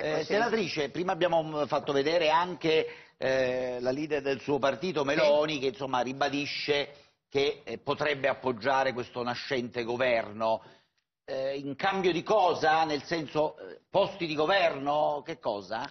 Ecco, eh, senatrice, prima abbiamo mm, fatto vedere anche eh, la leader del suo partito, Meloni, sì. che insomma, ribadisce che eh, potrebbe appoggiare questo nascente governo. Eh, in cambio di cosa? Nel senso, eh, posti di governo? Che cosa?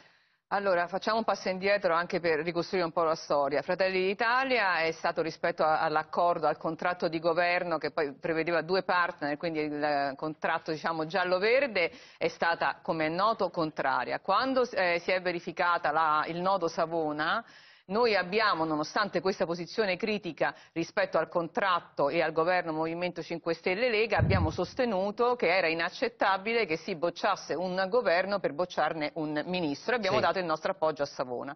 Allora, facciamo un passo indietro anche per ricostruire un po' la storia. Fratelli d'Italia è stato rispetto all'accordo, al contratto di governo che poi prevedeva due partner, quindi il eh, contratto diciamo, giallo-verde è stata, come è noto, contraria. Quando eh, si è verificata la, il nodo Savona, noi abbiamo, nonostante questa posizione critica rispetto al contratto e al governo Movimento 5 Stelle Lega, abbiamo sostenuto che era inaccettabile che si bocciasse un governo per bocciarne un ministro e abbiamo sì. dato il nostro appoggio a Savona.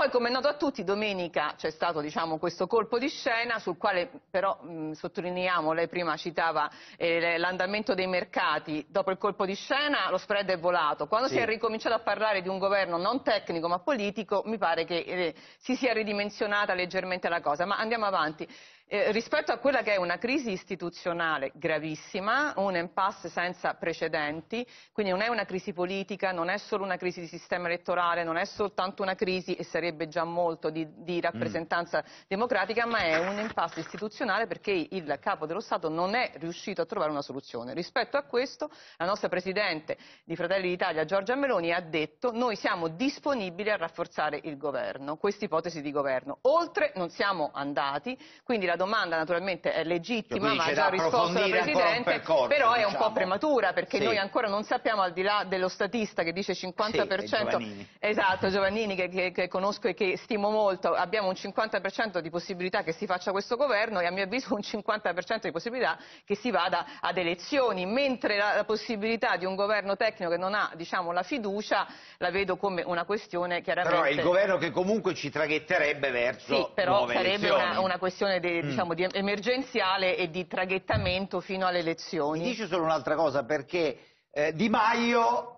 Poi, come è noto a tutti, domenica c'è stato diciamo, questo colpo di scena sul quale però mh, sottolineiamo, lei prima citava eh, l'andamento dei mercati, dopo il colpo di scena lo spread è volato, quando sì. si è ricominciato a parlare di un governo non tecnico ma politico mi pare che eh, si sia ridimensionata leggermente la cosa, ma andiamo avanti. Eh, rispetto a quella che è una crisi istituzionale gravissima, un impasse senza precedenti, quindi non è una crisi politica, non è solo una crisi di sistema elettorale, non è soltanto una crisi, e sarebbe già molto, di, di mm. rappresentanza mm. democratica, ma è un impasse istituzionale perché il Capo dello Stato non è riuscito a trovare una soluzione. Rispetto a questo la nostra Presidente di Fratelli d'Italia, Giorgia Meloni, ha detto noi siamo disponibili a rafforzare il governo, questa ipotesi di governo. Oltre non siamo andati, quindi la domanda naturalmente è legittima, ma ha già risposto la Presidente, però è un po' diciamo. prematura perché sì. noi ancora non sappiamo, al di là dello statista che dice 50%, sì, Giovannini. esatto, Giovannini che, che, che, conosco e che stimo molto, abbiamo un 50% di possibilità che si faccia questo governo e a mio avviso un 50% di possibilità che si vada ad elezioni, mentre la, la possibilità di un governo tecnico che non ha diciamo, la fiducia la vedo come una questione chiaramente... Però è il governo che comunque ci traghetterebbe verso sì, però sarebbe una, una, questione di, di Mm. diciamo, di emergenziale e di traghettamento fino alle elezioni. Mi dice solo un'altra cosa, perché eh, Di Maio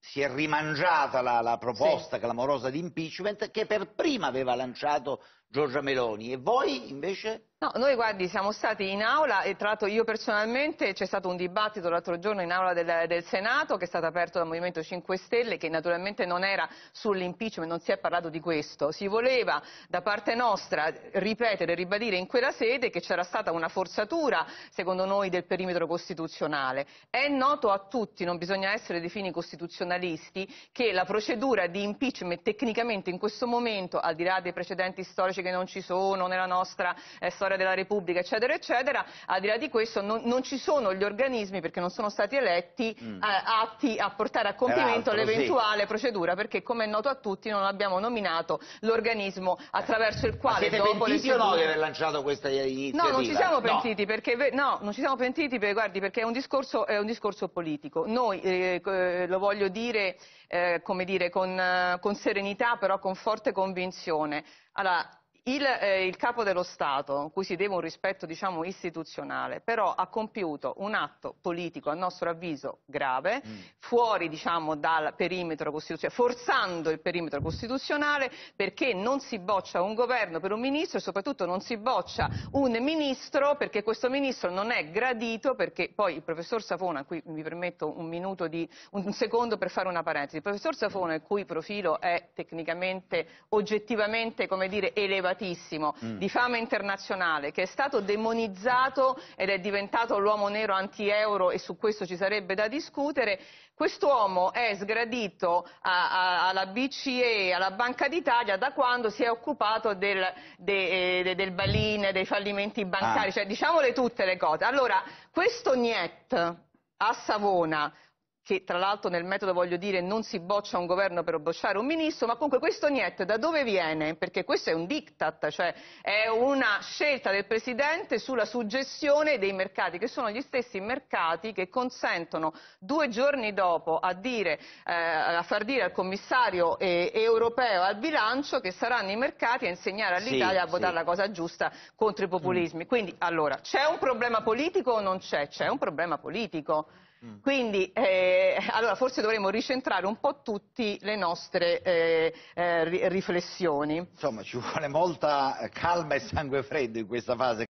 si è rimangiata la, la proposta sì. clamorosa di impeachment che per prima aveva lanciato Giorgia Meloni. E voi invece? No, noi guardi, siamo stati in aula e tra l'altro io personalmente c'è stato un dibattito l'altro giorno in aula del, del, Senato che è stato aperto dal Movimento 5 Stelle che naturalmente non era sull'impeachment, non si è parlato di questo. Si voleva da parte nostra ripetere e ribadire in quella sede che c'era stata una forzatura, secondo noi, del perimetro costituzionale. È noto a tutti, non bisogna essere dei fini costituzionalisti, che la procedura di impeachment tecnicamente in questo momento, al di là dei precedenti storici che non ci sono nella nostra eh, storia della Repubblica, eccetera, eccetera, al di là di questo non, non ci sono gli organismi, perché non sono stati eletti, mm. eh, atti a portare a compimento l'eventuale sì. procedura, perché come è noto a tutti non abbiamo nominato l'organismo attraverso il quale... Ma siete dopo pentiti le... o no di aver lanciato questa iniziativa? No, non ci siamo pentiti, no. perché, no, non ci siamo pentiti perché, guardi, perché è un discorso, è un discorso politico. Noi, eh, eh lo voglio dire... Eh, come dire, con, eh, con serenità però con forte convinzione. Allora, il, eh, il, capo dello Stato, cui si deve un rispetto diciamo, istituzionale, però ha compiuto un atto politico, a nostro avviso, grave, mm. fuori diciamo, dal perimetro costituzionale, forzando il perimetro costituzionale perché non si boccia un governo per un ministro e soprattutto non si boccia un ministro perché questo ministro non è gradito, perché poi il professor Safona, qui mi permetto un, di, un secondo per fare una parentesi, il professor Savona, il cui profilo è tecnicamente, oggettivamente, come dire, elevatissimo, elevatissimo mm. di fama internazionale che è stato demonizzato ed è diventato l'uomo nero anti-euro e su questo ci sarebbe da discutere, quest'uomo è sgradito a, a, alla BCE, alla Banca d'Italia da quando si è occupato del, de, eh, de, del balin, dei fallimenti bancari, ah. cioè diciamole tutte le cose. Allora, questo Niet a Savona che tra l'altro nel metodo voglio dire non si boccia un governo per bocciare un ministro, ma comunque questo niente da dove viene? Perché questo è un diktat, cioè è una scelta del Presidente sulla suggestione dei mercati, che sono gli stessi mercati che consentono due giorni dopo a, dire, eh, a far dire al commissario eh, europeo al bilancio che saranno i mercati a insegnare all'Italia sì, a votare sì. la cosa giusta contro i populismi. Mm. Quindi allora c'è un problema politico o non c'è? C'è un problema politico. Mm. Quindi eh, allora forse dovremmo ricentrare un po' tutti le nostre eh, eh, riflessioni. Insomma, ci vuole molta eh, calma e sangue freddo in questa fase.